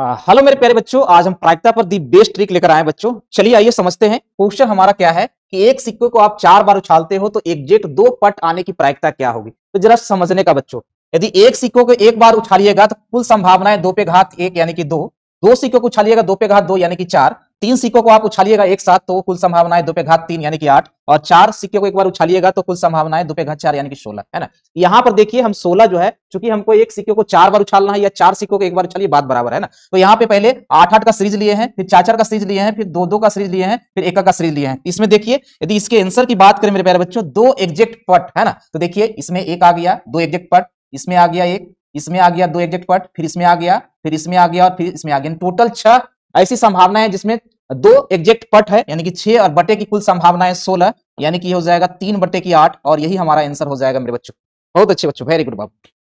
hello मेरे प्यारे बच्चों आज हम प्रायिकता पर दी बेस्ट ट्रिक लेकर आए बच्चों चलिए आइए समझते हैं क्वेश्चन हमारा क्या है कि एक सिक्के को आप चार बार उछालते हो तो एग्जेक्ट दो पट आने की प्रायिकता क्या होगी तो जरा समझने का बच्चों यदि एक सिक्कों को एक बार उछालिएगा तो कुल संभावनाएं दो पे घात एक यानी कि दो दो सिक्कों को उछालिएगा दो पे घात दो यानी कि चार तीन सिक्कों को आप उछालिएगा एक साथ तो कुल संभावनाएं दो पे घात तीन यानी कि आठ और चार सिक्के को एक बार उछालिएगा तो कुल संभावनाएं दो घात चार यानी कि सोलह है ना यहाँ पर देखिए हम सोलह जो है चूंकि हमको एक सिक्के को चार बार उछालना है या चार सिक्कों को एक बार उछालिए बात बराबर है ना तो यहाँ पे पहले आठ आठ का सीरीज लिए हैं फिर चार चार का सीरीज लिए हैं फिर दो दो का सीरीज लिए हैं फिर एक का सीरीज लिए हैं इसमें देखिए यदि इसके आंसर की बात करें मेरे प्यारे बच्चों दो एग्जेक्ट पट है ना तो देखिए इसमें एक आ गया दो एग्जेक्ट पट इसमें आ गया एक इसमें आ गया दो एग्जेक्ट पट फिर इसमें आ गया फिर इसमें आ गया और फिर इसमें आ गया टोटल छह ऐसी संभावना है जिसमें दो एग्जेक्ट पट है यानी कि छह और बटे की कुल संभावना है सोलह यानी कि हो जाएगा तीन बटे की आठ और यही हमारा आंसर हो जाएगा मेरे बच्चों बहुत अच्छे बच्चों वेरी गुड बाबू